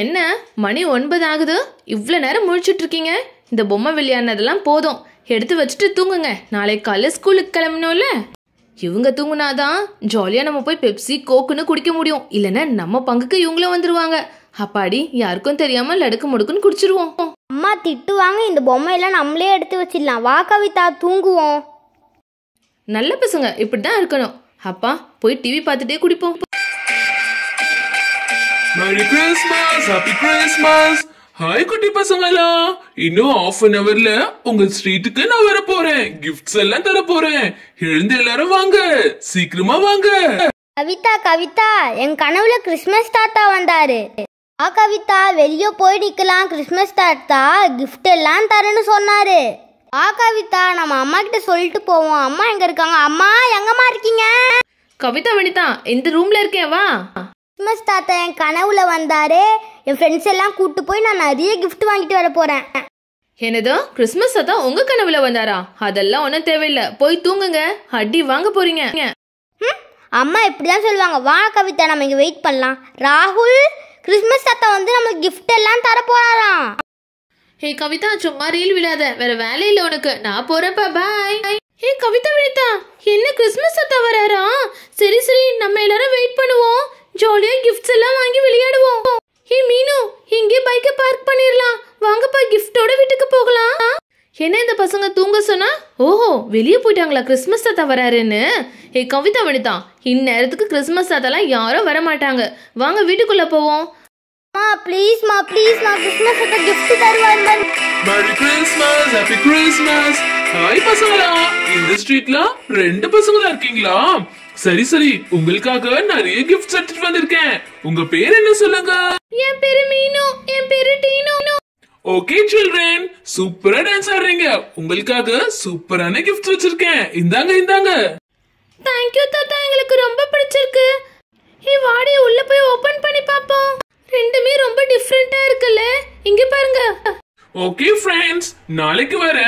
என்ன மணி ஒன்பது ஆகுது இவ்வளோ நேரம் முழிச்சிட்ருக்கீங்க இந்த பொம்மை விளையாடினதெல்லாம் போதும் எடுத்து வச்சுட்டு தூங்குங்க நாளை காலைல ஸ்கூலுக்கு கிளம்பணும்ல இவங்க தூங்குனாதான் ஜாலியாக நம்ம போய் பெப்சி கோக்குன்னு குடிக்க முடியும் இல்லைன்னா நம்ம பங்குக்கு இவங்களும் வந்துருவாங்க அப்பாடி யாருக்கும் தெரியாமல் லடுக்கு முடுக்குன்னு குடிச்சிருவோம் அம்மா திட்டுவாங்க இந்த பொம்மையெல்லாம் நம்மளே எடுத்து வச்சிடலாம் வா கவிதா தூங்குவோம் நல்ல பசங்க இப்படி தான் இருக்கணும் அப்பா போய் டிவி பார்த்துட்டே குடிப்போம் merry Christmas happy Christmas hi குட்டி பசங்களா இன்னும் ஆஃப் அன் அவர்ல உங்க ஸ்ட்ரீட்டுக்கு நான் வர போறேன் கிஃப்ட்ஸ் எல்லாம் தர போறேன் எழுந்து எல்லாரும் வாங்க சீக்கிரமா வாங்க கவிதா கவிதா என் கனவுல கிறிஸ்மஸ் தாத்தா வந்தாரு ஆ கவிதா வெளியே போய் நிக்கலாம் கிறிஸ்மஸ் தாத்தா கிஃப்ட் எல்லாம் தரேன்னு சொன்னாரு ஆ கவிதா நம்ம அம்மா கிட்ட சொல்லிட்டு போவோம் அம்மா எங்க இருக்காங்க அம்மா எங்கம்மா இருக்கீங்க கவிதா வனிதா இந்த ரூம்ல இருக்கேன் வா கிறிஸ்மஸ் தாத்தா என் கனவுல வந்தாரு என் ஃப்ரெண்ட்ஸ் எல்லாம் கூட்டு போய் நான் நிறைய கிஃப்ட் வாங்கிட்டு வர போறேன் என்னதோ கிறிஸ்மஸ் தாத்தா உங்க கனவுல வந்தாரா அதெல்லாம் ஒன்றும் தேவையில்லை போய் தூங்குங்க அடி வாங்க போறீங்க அம்மா இப்படிதான் சொல்லுவாங்க வா கவிதா நம்ம இங்க வெயிட் பண்ணலாம் ராகுல் கிறிஸ்மஸ் தாத்தா வந்து நம்ம கிஃப்ட் எல்லாம் தர போறாராம் ஹே கவிதா சும்மா ரீல் விழாத வேற வேலை உனக்கு நான் போறப்ப பாய் ஹே கவிதா வினிதா என்ன கிறிஸ்மஸ் தாத்தா வராரா சரி சரி நம்ம எல்லாரும் வெயிட் பண்ணுவோம் ஜாலியா கிஃப்ட்ஸ் எல்லாம் வாங்கி விளையாடுவோம் ஹே மீனு இங்கே பைக்கை பார்க் பண்ணிடலாம் வாங்கப்பா கிஃப்டோட வீட்டுக்கு போகலாம் என்ன இந்த பசங்க தூங்க சொன்னா ஓஹோ வெளியே போயிட்டாங்களா கிறிஸ்மஸ் தாத்தா வராருன்னு ஏ கவிதா வனிதா இந்நேரத்துக்கு கிறிஸ்மஸ் தாத்தாலாம் யாரும் மாட்டாங்க வாங்க வீட்டுக்குள்ள போவோம் மா ப்ளீஸ் மா ப்ளீஸ் மா கிறிஸ்மஸ் தாத்தா கிஃப்ட் தருவாங்க merry Christmas happy Christmas hi பசங்களா இந்த ஸ்ட்ரீட்ல ரெண்டு பசங்களா இருக்கீங்களா சரி சரி உங்களுக்காக நிறைய கிஃப்ட்ஸ் எடுத்துட்டு வந்திருக்கேன் உங்க பேர் என்ன சொல்லுங்க என் பேரு மீனு என் பேரு டீனோ ஓகே சில்ட்ரன் சூப்பரா டான்ஸ் ஆடுறீங்க உங்களுக்காக சூப்பரான கிஃப்ட் வச்சிருக்கேன் இந்தாங்க இந்தாங்க தேங்க் யூ தாத்தா எங்களுக்கு ரொம்ப பிடிச்சிருக்கு ஏ வாடி உள்ள போய் ஓபன் பண்ணி பாப்போம் ரெண்டுமே ரொம்ப டிஃபரெண்டா இருக்குல்ல இங்க பாருங்க ஓகே ஃப்ரெண்ட்ஸ் நாளைக்கு வர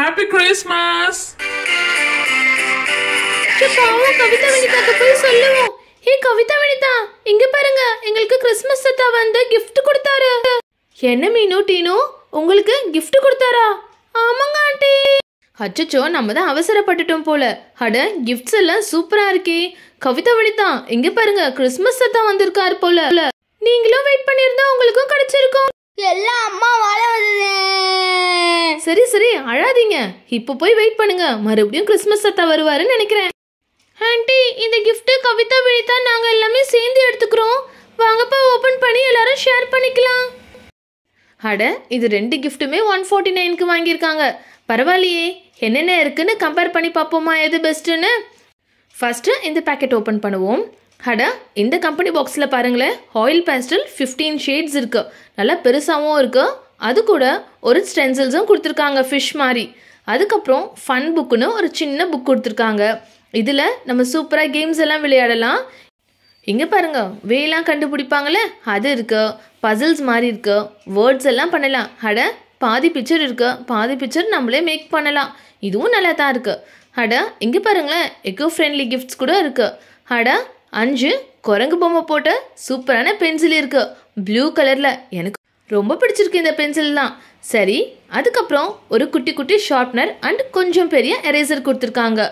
ஹாப்பி கிறிஸ்மஸ் எங்க பாவம் கவிதா வனிதாக்கு போய் சொல்லுவோம் ஹே கவிதா வனிதா இங்க பாருங்க எங்களுக்கு கிறிஸ்மஸ் சத்தா வந்து கிஃப்ட் கொடுத்தாரு என்ன மீனு டீனு உங்களுக்கு கிஃப்ட் கொடுத்தாரா ஆமாங்க ஆண்டி அச்சச்சோ நம்ம தான் அவசரப்பட்டுட்டோம் போல அட கிஃப்ட்ஸ் எல்லாம் சூப்பரா இருக்கே கவிதா வனிதா இங்க பாருங்க கிறிஸ்மஸ் தான் வந்திருக்காரு போல நீங்களும் வெயிட் பண்ணியிருந்தா உங்களுக்கும் கிடைச்சிருக்கும் எல்லாம் அம்மா வாழ சரி சரி அழாதீங்க இப்போ போய் வெயிட் பண்ணுங்க மறுபடியும் கிறிஸ்மஸ் சத்தா வருவாருன்னு நினைக்கிறேன் ஆண்டி இந்த கிஃப்ட்டு கவிதா வினிதா நாங்கள் எல்லாமே சேர்ந்து எடுத்துக்கிறோம் வாங்கப்பா ஓப்பன் பண்ணி எல்லாரும் ஷேர் பண்ணிக்கலாம் அட இது ரெண்டு கிஃப்ட்டுமே ஒன் ஃபார்ட்டி நைனுக்கு வாங்கியிருக்காங்க பரவாயில்லையே என்னென்ன இருக்குன்னு கம்பேர் பண்ணி பார்ப்போமா எது பெஸ்ட்டுன்னு ஃபஸ்ட்டு இந்த பேக்கெட் ஓப்பன் பண்ணுவோம் அட இந்த கம்பெனி பாக்ஸில் பாருங்களேன் ஆயில் பேஸ்டல் ஃபிஃப்டீன் ஷேட்ஸ் இருக்குது நல்லா பெருசாகவும் இருக்குது அது கூட ஒரு ஸ்டென்சில்ஸும் கொடுத்துருக்காங்க ஃபிஷ் மாதிரி அதுக்கப்புறம் ஃபன் புக்குன்னு ஒரு சின்ன புக் கொடுத்துருக்காங்க இதில் நம்ம சூப்பராக கேம்ஸ் எல்லாம் விளையாடலாம் இங்கே பாருங்கள் வேலாம் கண்டுபிடிப்பாங்களே அது இருக்கு பசில்ஸ் மாதிரி இருக்கு வேர்ட்ஸ் எல்லாம் பண்ணலாம் அட பாதி பிக்சர் இருக்கு பாதி பிக்சர் நம்மளே மேக் பண்ணலாம் இதுவும் நல்லா தான் இருக்குது அட இங்கே பாருங்களேன் எக்கோ ஃப்ரெண்ட்லி கிஃப்ட்ஸ் கூட இருக்குது அட அஞ்சு குரங்கு பொம்மை போட்ட சூப்பரான பென்சில் இருக்குது ப்ளூ கலரில் எனக்கு ரொம்ப பிடிச்சிருக்கு இந்த பென்சில் தான் சரி அதுக்கப்புறம் ஒரு குட்டி குட்டி ஷார்ப்னர் அண்ட் கொஞ்சம் பெரிய எரேசர் கொடுத்துருக்காங்க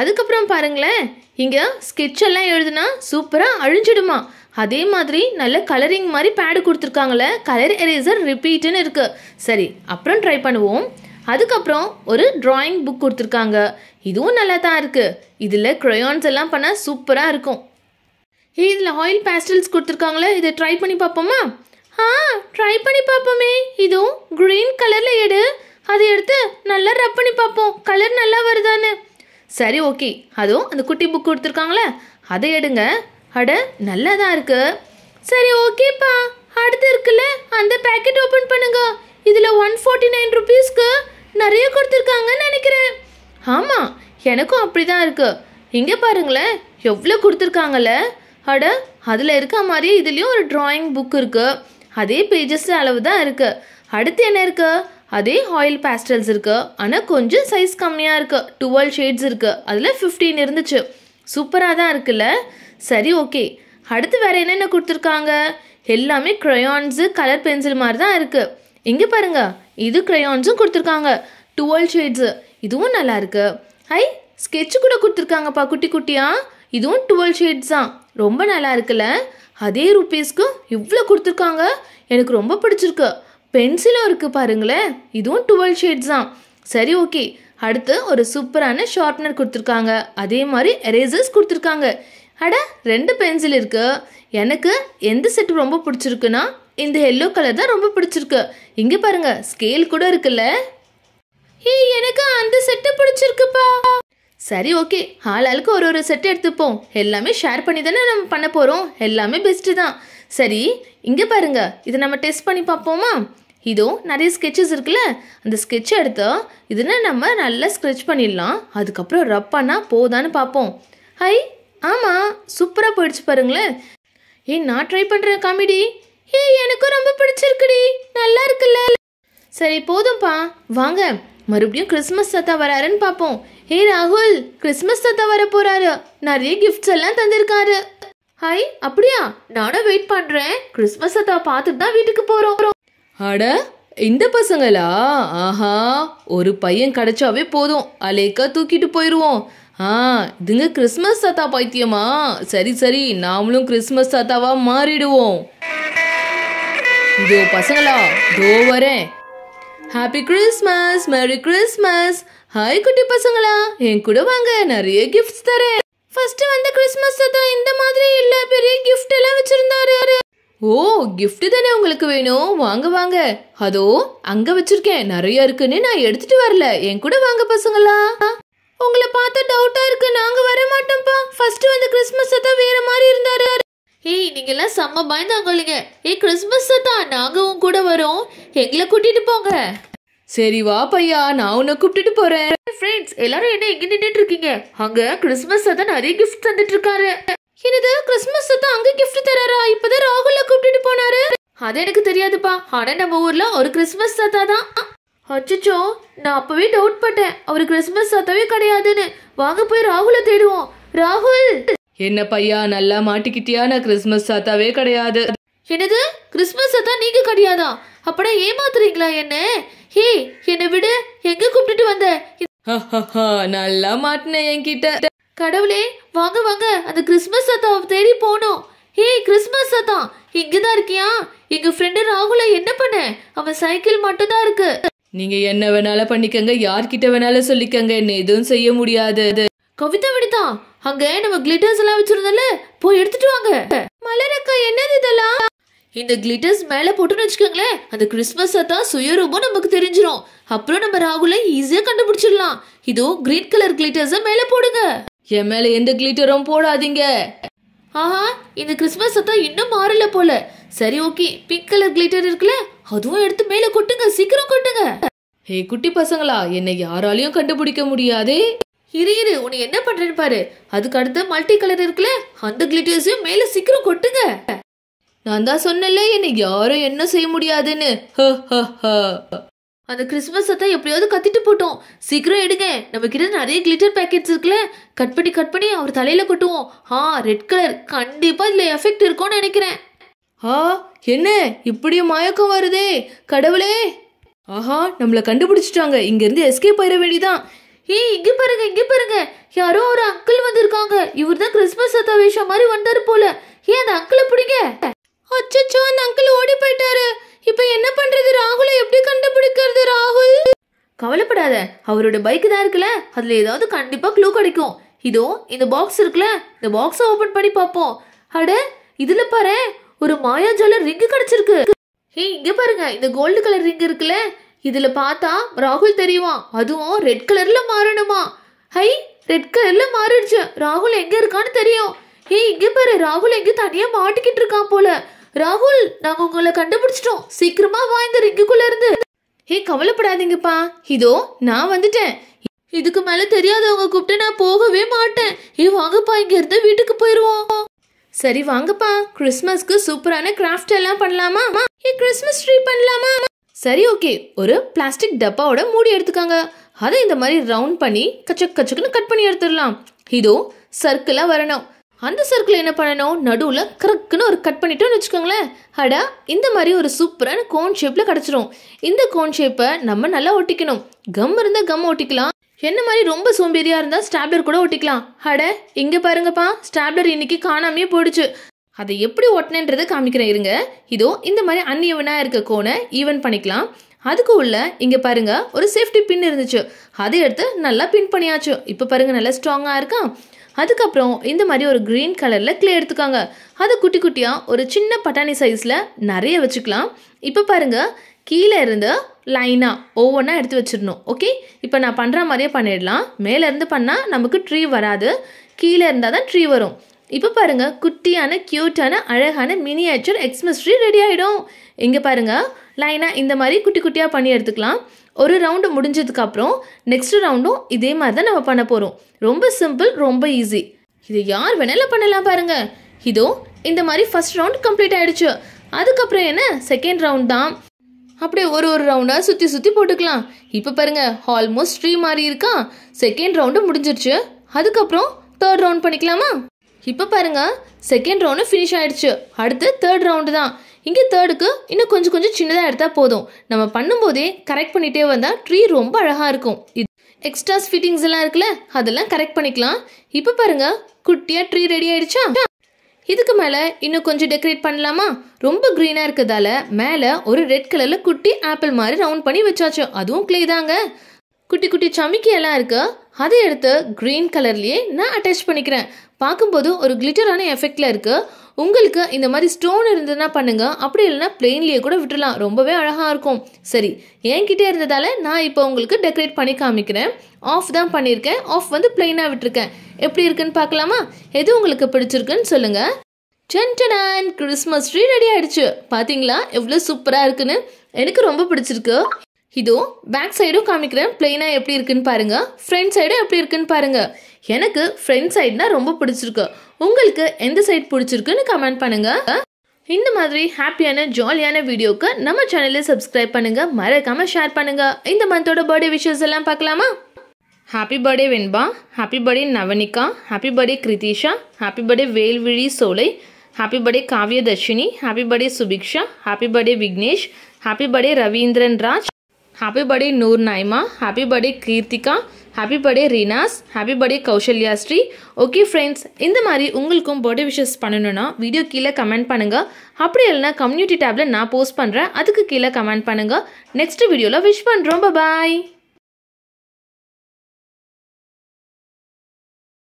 அதுக்கப்புறம் பாருங்களேன் இங்கே ஸ்கெட்செல்லாம் எழுதுனா சூப்பராக அழிஞ்சிடுமா அதே மாதிரி நல்ல கலரிங் மாதிரி பேடு கொடுத்துருக்காங்களே கலர் எரேசர் ரிப்பீட்டுன்னு இருக்குது சரி அப்புறம் ட்ரை பண்ணுவோம் அதுக்கப்புறம் ஒரு ட்ராயிங் புக் கொடுத்துருக்காங்க இதுவும் நல்லா தான் இருக்குது இதில் க்ரையான்ஸ் எல்லாம் பண்ணால் சூப்பராக இருக்கும் ஏய் இதில் ஆயில் பேஸ்டல்ஸ் கொடுத்துருக்காங்களே இதை ட்ரை பண்ணி பார்ப்போமா ஆ ட்ரை பண்ணி பார்ப்போமே இதுவும் க்ரீன் கலரில் எடு அதை எடுத்து நல்லா ரப் பண்ணி பார்ப்போம் கலர் நல்லா வருதான்னு சரி ஓகே அதுவும் அந்த குட்டி புக் கொடுத்துருக்காங்களே அதை எடுங்க அட நல்லா தான் இருக்கு சரி ஓகேப்பா அடுத்து இருக்குல்ல அந்த பேக்கெட் ஓப்பன் பண்ணுங்க இதில் ஒன் ஃபார்ட்டி நைன் ருபீஸ்க்கு நிறைய கொடுத்துருக்காங்கன்னு நினைக்கிறேன் ஆமாம் எனக்கும் அப்படி தான் இருக்குது இங்கே பாருங்களேன் எவ்வளோ கொடுத்துருக்காங்கல்ல அட அதில் இருக்க மாதிரியே இதுலேயும் ஒரு ட்ராயிங் புக் இருக்குது அதே பேஜஸ் அளவு தான் இருக்குது அடுத்து என்ன இருக்குது அதே ஆயில் பேஸ்டல்ஸ் இருக்குது ஆனால் கொஞ்சம் சைஸ் கம்மியாக இருக்குது டுவெல் ஷேட்ஸ் இருக்குது அதில் ஃபிஃப்டீன் இருந்துச்சு சூப்பராக தான் இருக்குல்ல சரி ஓகே அடுத்து வேறு என்னென்ன கொடுத்துருக்காங்க எல்லாமே க்ரையான்ஸு கலர் பென்சில் மாதிரி தான் இருக்குது இங்கே பாருங்கள் இது க்ரையான்ஸும் கொடுத்துருக்காங்க டுவெல் ஷேட்ஸு இதுவும் நல்லா இருக்குது ஐ ஸ்கெட்சு கூட கொடுத்துருக்காங்கப்பா குட்டி குட்டியாக இதுவும் டுவெல் ஷேட்ஸ் தான் ரொம்ப நல்லா இருக்குல்ல அதே ருப்பீஸ்க்கு இவ்வளோ கொடுத்துருக்காங்க எனக்கு ரொம்ப பிடிச்சிருக்கு பென்சிலும் இருக்குது பாருங்களேன் இதுவும் டுவெல் ஷேட்ஸ் தான் சரி ஓகே அடுத்து ஒரு சூப்பரான ஷார்ப்னர் கொடுத்துருக்காங்க அதே மாதிரி எரேசர்ஸ் கொடுத்துருக்காங்க அட ரெண்டு பென்சில் இருக்கு எனக்கு எந்த செட் ரொம்ப பிடிச்சிருக்குன்னா இந்த எல்லோ கலர் தான் ரொம்ப பிடிச்சிருக்கு இங்கே பாருங்க ஸ்கேல் கூட இருக்குல்ல ஏய் எனக்கு அந்த செட்டு பிடிச்சிருக்குப்பா சரி ஓகே ஆளாளுக்கு ஆளுக்கு ஒரு ஒரு செட்டு எடுத்துப்போம் எல்லாமே ஷேர் பண்ணி தானே நம்ம பண்ண போகிறோம் எல்லாமே பெஸ்ட்டு தான் சரி இங்கே பாருங்க இதை நம்ம டெஸ்ட் பண்ணி பார்ப்போமா இதோ நிறைய ஸ்கெட்சஸ் இருக்குல்ல அந்த ஸ்கெட்ச் எடுத்து இதுனா நம்ம நல்லா ஸ்கெட்ச் பண்ணிடலாம் அதுக்கப்புறம் பண்ணால் போதான்னு பார்ப்போம் ஹை ஆமாம் சூப்பராக போயிடுச்சு பாருங்களேன் ஏ நான் ட்ரை பண்ணுறேன் காமெடி ஏய் எனக்கும் ரொம்ப பிடிச்சிருக்குடி நல்லா இருக்குல்ல சரி போதும்ப்பா வாங்க மறுபடியும் கிறிஸ்மஸ் தாத்தா வராருன்னு பார்ப்போம் ஏ ராகுல் கிறிஸ்மஸ் தாத்தா வர போறாரு நிறைய கிஃப்ட்ஸ் எல்லாம் தந்திருக்காரு ஹாய் அப்படியா நானும் வெயிட் பண்றேன் கிறிஸ்மஸ் தாத்தா பார்த்துட்டு தான் வீட்டுக்கு போறோம் அட இந்த பசங்களா ஆஹா ஒரு பையன் கிடைச்சாவே போதும் அலேக்கா தூக்கிட்டு போயிடுவோம் ஆ இதுங்க கிறிஸ்மஸ் தாத்தா பைத்தியமா சரி சரி நாமளும் கிறிஸ்மஸ் தாத்தாவா மாறிடுவோம் இதோ பசங்களா இதோ வரேன் happy Christmas merry Christmas hi குட்டி பசங்களா என் கூட வாங்க நிறைய கிஃப்ட்ஸ் தரேன் ஃபர்ஸ்ட் வந்த கிறிஸ்மஸ் தாத்தா இந்த மாதிரி இல்ல பெரிய கிஃப்ட் எல்லாம் வச்சிருந்தாரு ஓ கிஃப்ட் தானே உங்களுக்கு வேணும் வாங்க வாங்க அதோ அங்க வச்சிருக்கேன் நிறைய இருக்குன்னு நான் எடுத்துட்டு வரல என் கூட வாங்க பசங்களா உங்களை பார்த்தா டவுட்டா இருக்கு நாங்க வர மாட்டோம்ப்பா ஃபர்ஸ்ட் வந்து கிறிஸ்மஸ் தான் வேற மாதிரி இருந்தாரு ஏய் நீங்க எல்லாம் செம்ம இல்லைங்க ஏய் கிறிஸ்மஸ் தான் நாங்க உன் கூட வரோம் எங்களை கூட்டிட்டு போங்க சரி வா பையா நான் உன்னை கூப்பிட்டுட்டு போறேன் ஃப்ரெண்ட்ஸ் எல்லாரும் என்ன எங்க நின்றுட்டு இருக்கீங்க அங்க கிறிஸ்மஸ் தான் நிறைய கிஃப்ட் தந்துட்டு இருக்காரு என்னது கிறிஸ்மஸ் தான் அங்க கிஃப்ட் தராரா இப்பதான் ராகுல கூப்பிட்டுட்டு போனாரு அது எனக்கு தெரியாதுப்பா ஆனா நம்ம ஊர்ல ஒரு கிறிஸ்மஸ் தாத்தா தான் அச்சோ நான் அப்பவே டவுட் பட்டேன் அவரு கிறிஸ்மஸ் தாத்தாவே கிடையாதுன்னு வாங்க போய் ராகுல தேடுவோம் ராகுல் என்ன பையா நல்லா மாட்டிக்கிட்டியா நான் கிறிஸ்மஸ் தாத்தாவே கிடையாது என்னது கிறிஸ்மஸ் தாத்தா நீங்க கிடையாதா அப்படா ஏமாத்துறீங்களா என்ன ஹே என்னை விடு எங்க கூப்பிட்டுட்டு வந்த நல்லா மாட்டினேன் என்கிட்ட கடவுளே வாங்க வாங்க அந்த கிறிஸ்மஸ் சத்தம் தேடி போனோம் ஹே கிறிஸ்மஸ் சத்தம் இங்கதான் தான் இருக்கியா எங்க ஃப்ரெண்டு ராகுல என்ன பண்ண அவன் சைக்கிள் மட்டும் தான் இருக்கு நீங்க என்ன வேணாலும் பண்ணிக்கங்க யார்கிட்ட வேணாலும் சொல்லிக்கங்க என்ன எதுவும் செய்ய முடியாது கவிதா விடுதா அங்க நம்ம கிளிட்டர்ஸ் எல்லாம் வச்சிருந்தல போய் எடுத்துட்டு வாங்க மலரக்கா என்னது இதெல்லாம் இந்த கிளிட்டர்ஸ் மேல போட்டுன்னு வச்சுக்கோங்களேன் அந்த கிறிஸ்மஸ் தான் சுயரூபம் நமக்கு தெரிஞ்சிடும் அப்புறம் நம்ம ராகுல ஈஸியா கண்டுபிடிச்சிடலாம் இதோ கிரீன் கலர் கிளிட்டர்ஸ் மேல போடுங்க என் மேல எந்த கிளிட்டரும் போடாதீங்க ஆஹா இந்த கிறிஸ்மஸ் தான் இன்னும் மாறல போல சரி ஓகே பிங்க் கலர் கிளிட்டர் இருக்குல்ல அதுவும் எடுத்து மேல கொட்டுங்க சீக்கிரம் கொட்டுங்க ஹே குட்டி பசங்களா என்னை யாராலையும் கண்டுபிடிக்க முடியாதே இரு இரு உன்னை என்ன பண்றேன்னு பாரு அதுக்கு அடுத்த மல்டி கலர் இருக்குல்ல அந்த கிளிட்டர்ஸையும் மேல சீக்கிரம் கொட்டுங்க நான் தான் சொன்னல என்னை யாரும் என்ன செய்ய முடியாதுன்னு அந்த கிறிஸ்மஸ் தான் எப்படியாவது கத்திட்டு போட்டோம் சீக்கிரம் எடுங்க நம்ம கிட்ட நிறைய கிளிட்டர் பேக்கெட்ஸ் இருக்குல்ல கட் பண்ணி கட் பண்ணி அவர் தலையில கொட்டுவோம் ஆ ரெட் கலர் கண்டிப்பா இதுல எஃபெக்ட் இருக்கும்னு நினைக்கிறேன் ஆ என்ன இப்படி மயக்கம் வருதே கடவுளே ஆஹா நம்மள கண்டுபிடிச்சிட்டாங்க இங்க இருந்து எஸ்கேப் ஆயிட வேண்டிதான் ஏய் இங்க பாருங்க இங்க பாருங்க யாரோ ஒரு அங்கிள் வந்திருக்காங்க இவர் தான் கிறிஸ்மஸ் சத்தா வேஷம் மாதிரி வந்தாரு போல ஏன் அந்த அங்கிளை பிடிங்க அச்சோ அந்த அங்கிள் ஓடி போயிட்டாரு கவலைப்படாத அவரோட பைக் தான் இருக்குல்ல அதுல ஏதாவது கண்டிப்பா க்ளூ கிடைக்கும் இதோ இந்த பாக்ஸ் இருக்குல்ல இந்த பாக்ஸ் ஓபன் பண்ணி பார்ப்போம் அட இதுல பாரு ஒரு மாயாஜால ரிங் கிடைச்சிருக்கு ஏய் இங்க பாருங்க இந்த கோல்டு கலர் ரிங் இருக்குல்ல இதுல பார்த்தா ராகுல் தெரியுமா அதுவும் ரெட் கலர்ல மாறணுமா ஹை ரெட் கலர்ல மாறிடுச்சு ராகுல் எங்க இருக்கான்னு தெரியும் ஹே இங்க பாரு ராகுல் எங்க தனியா மாட்டிக்கிட்டு இருக்கான் போல ராகுல் நாங்க உங்களை கண்டுபிடிச்சிட்டோம் சீக்கிரமா வா இந்த ரிங்குக்குள்ள இருந்து ஹே கவலைப்படாதீங்கப்பா இதோ நான் வந்துட்டேன் இதுக்கு மேல தெரியாதவங்க கூப்பிட்டு நான் போகவே மாட்டேன் ஏ வாங்கப்பா இங்க இருந்து வீட்டுக்கு போயிருவோம் சரி வாங்கப்பா கிறிஸ்மஸ்க்கு சூப்பரான கிராஃப்ட் எல்லாம் பண்ணலாமா ஏ கிறிஸ்மஸ் ட்ரீ பண்ணலாமா சரி ஓகே ஒரு பிளாஸ்டிக் டப்பாவோட மூடி எடுத்துக்கோங்க அதை இந்த மாதிரி ரவுண்ட் பண்ணி கச்சக் கச்சக்குன்னு கட் பண்ணி எடுத்துடலாம் இதோ சர்க்கிளாக வரணும் அந்த சர்க்கிள் என்ன பண்ணணும் நடுவில் கிரக்குன்னு ஒரு கட் பண்ணிட்டோம்னு வச்சுக்கோங்களேன் அடா இந்த மாதிரி ஒரு சூப்பரான கோன் ஷேப்பில் கிடச்சிரும் இந்த கோன் ஷேப்பை நம்ம நல்லா ஒட்டிக்கணும் கம் இருந்தால் கம் ஒட்டிக்கலாம் என்ன மாதிரி ரொம்ப சோம்பேறியாக இருந்தால் ஸ்டாப்லர் கூட ஒட்டிக்கலாம் அட இங்கே பாருங்கப்பா ஸ்டாப்லர் இன்னைக்கு காணாமையே போயிடுச்சு அதை எப்படி ஒட்டினேன்றதை காமிக்கிறேன் இருங்க இதோ இந்த மாதிரி அன்னியவனாக இருக்க கோனை ஈவன் பண்ணிக்கலாம் அதுக்கு உள்ள இங்கே பாருங்க ஒரு சேஃப்டி பின் இருந்துச்சு அதை எடுத்து நல்லா பின் பண்ணியாச்சு இப்போ பாருங்க நல்லா ஸ்ட்ராங்காக இருக்கான் அதுக்கப்புறம் இந்த மாதிரி ஒரு க்ரீன் கலரில் கிளே எடுத்துக்காங்க அதை குட்டி குட்டியாக ஒரு சின்ன பட்டாணி சைஸில் நிறைய வச்சுக்கலாம் இப்போ பாருங்கள் கீழே இருந்து லைனாக ஒவ்வொன்றா எடுத்து வச்சிடணும் ஓகே இப்போ நான் பண்ணுற மாதிரியே பண்ணிடலாம் மேலேருந்து பண்ணால் நமக்கு ட்ரீ வராது கீழே இருந்தால் தான் ட்ரீ வரும் இப்போ பாருங்கள் குட்டியான க்யூட்டான அழகான மினியேச்சர் எக்ஸ்மஸ் ட்ரீ ரெடி ஆகிடும் இங்கே பாருங்கள் லைனாக இந்த மாதிரி குட்டி குட்டியாக பண்ணி எடுத்துக்கலாம் ஒரு ரவுண்டு முடிஞ்சதுக்கப்புறம் நெக்ஸ்ட் ரவுண்டும் இதே மாதிரி தான் நம்ம பண்ண போகிறோம் ரொம்ப சிம்பிள் ரொம்ப ஈஸி இது யார் வேணாலும் பண்ணலாம் பாருங்க இதோ இந்த மாதிரி ஃபஸ்ட் ரவுண்ட் கம்ப்ளீட் ஆகிடுச்சு அதுக்கப்புறம் என்ன செகண்ட் ரவுண்ட் தான் அப்படியே ஒரு ஒரு ரவுண்டாக சுற்றி சுற்றி போட்டுக்கலாம் இப்போ பாருங்கள் ஆல்மோஸ்ட் ட்ரீ மாதிரி இருக்கா செகண்ட் ரவுண்டு முடிஞ்சிருச்சு அதுக்கப்புறம் தேர்ட் ரவுண்ட் பண்ணிக்கலாமா இப்போ பாருங்கள் செகண்ட் ரவுண்டு ஃபினிஷ் ஆயிடுச்சு அடுத்து தேர்ட் ரவுண்டு தான் இங்கே தேர்டுக்கு இன்னும் கொஞ்சம் கொஞ்சம் சின்னதாக எடுத்தால் போதும் நம்ம பண்ணும்போதே கரெக்ட் பண்ணிகிட்டே வந்தால் ட்ரீ ரொம்ப அழகாக இருக்கும் இது எக்ஸ்ட்ரா ஃபிட்டிங்ஸ் எல்லாம் இருக்குல்ல அதெல்லாம் கரெக்ட் பண்ணிக்கலாம் இப்போ பாருங்கள் குட்டியாக ட்ரீ ரெடி ஆகிடுச்சா இதுக்கு மேலே இன்னும் கொஞ்சம் டெக்கரேட் பண்ணலாமா ரொம்ப க்ரீனாக இருக்கிறதால மேலே ஒரு ரெட் கலரில் குட்டி ஆப்பிள் மாதிரி ரவுண்ட் பண்ணி வச்சாச்சு அதுவும் கிளே தாங்க குட்டி குட்டி சமிக்கையெல்லாம் இருக்கு அதை எடுத்து க்ரீன் கலர்லேயே நான் அட்டாச் பண்ணிக்கிறேன் பார்க்கும்போது ஒரு கிளிட்டரான எஃபெக்டில் இருக்குது உங்களுக்கு இந்த மாதிரி ஸ்டோன் இருந்ததுன்னா பண்ணுங்கள் அப்படி இல்லைன்னா பிளெயின்லேயே கூட விட்டுலாம் ரொம்பவே அழகாக இருக்கும் சரி என்கிட்டே இருந்ததால் நான் இப்போ உங்களுக்கு டெக்கரேட் பண்ணி காமிக்கிறேன் ஆஃப் தான் பண்ணியிருக்கேன் ஆஃப் வந்து பிளெயினாக விட்டுருக்கேன் எப்படி இருக்குன்னு பார்க்கலாமா எது உங்களுக்கு பிடிச்சிருக்குன்னு சொல்லுங்கள் சென்டனான் கிறிஸ்மஸ் ட்ரீ ரெடி ஆகிடுச்சு பார்த்தீங்களா எவ்வளோ சூப்பராக இருக்குன்னு எனக்கு ரொம்ப பிடிச்சிருக்கு இதோ பேக் சைடும் காமிக்கிறேன் பிளெயினாக எப்படி இருக்குன்னு பாருங்கள் ஃப்ரண்ட் சைடும் எப்படி இருக்குன்னு பாருங்கள் எனக்கு ஃப்ரண்ட் சைடுனா ரொம்ப பிடிச்சிருக்கு உங்களுக்கு எந்த சைட் பிடிச்சிருக்குன்னு கமெண்ட் பண்ணுங்கள் இந்த மாதிரி ஹாப்பியான ஜாலியான வீடியோவுக்கு நம்ம சேனலில் சப்ஸ்கிரைப் பண்ணுங்க மறக்காமல் ஷேர் பண்ணுங்கள் இந்த மந்தோட பர்த்டே விஷயஸ் எல்லாம் பார்க்கலாமா happy birthday Venba happy birthday Navanika happy birthday Kiruthisha happy birthday Velvizhi Solai happy birthday Kaviyadharshini happy birthday Subiksha happy birthday Vignesh happy birthday Ravindran Raj happy birthday Noor Naima happy birthday Keerthika happy birthday Reenas happy birthday Kausalya Sri okay friends இந்த மாதிரி உங்களுக்கும் பர்த்டே விஷஸ் பண்ணணும்னா video கீழே comment பண்ணுங்கள் அப்படி இல்லைனா கம்யூனிட்டி டேப்பில் நான் போஸ்ட் பண்ணுறேன் அதுக்கு கீழே கமெண்ட் பண்ணுங்கள் நெக்ஸ்ட் வீடியோவில் விஷ் பண்ணுறோம் பாய்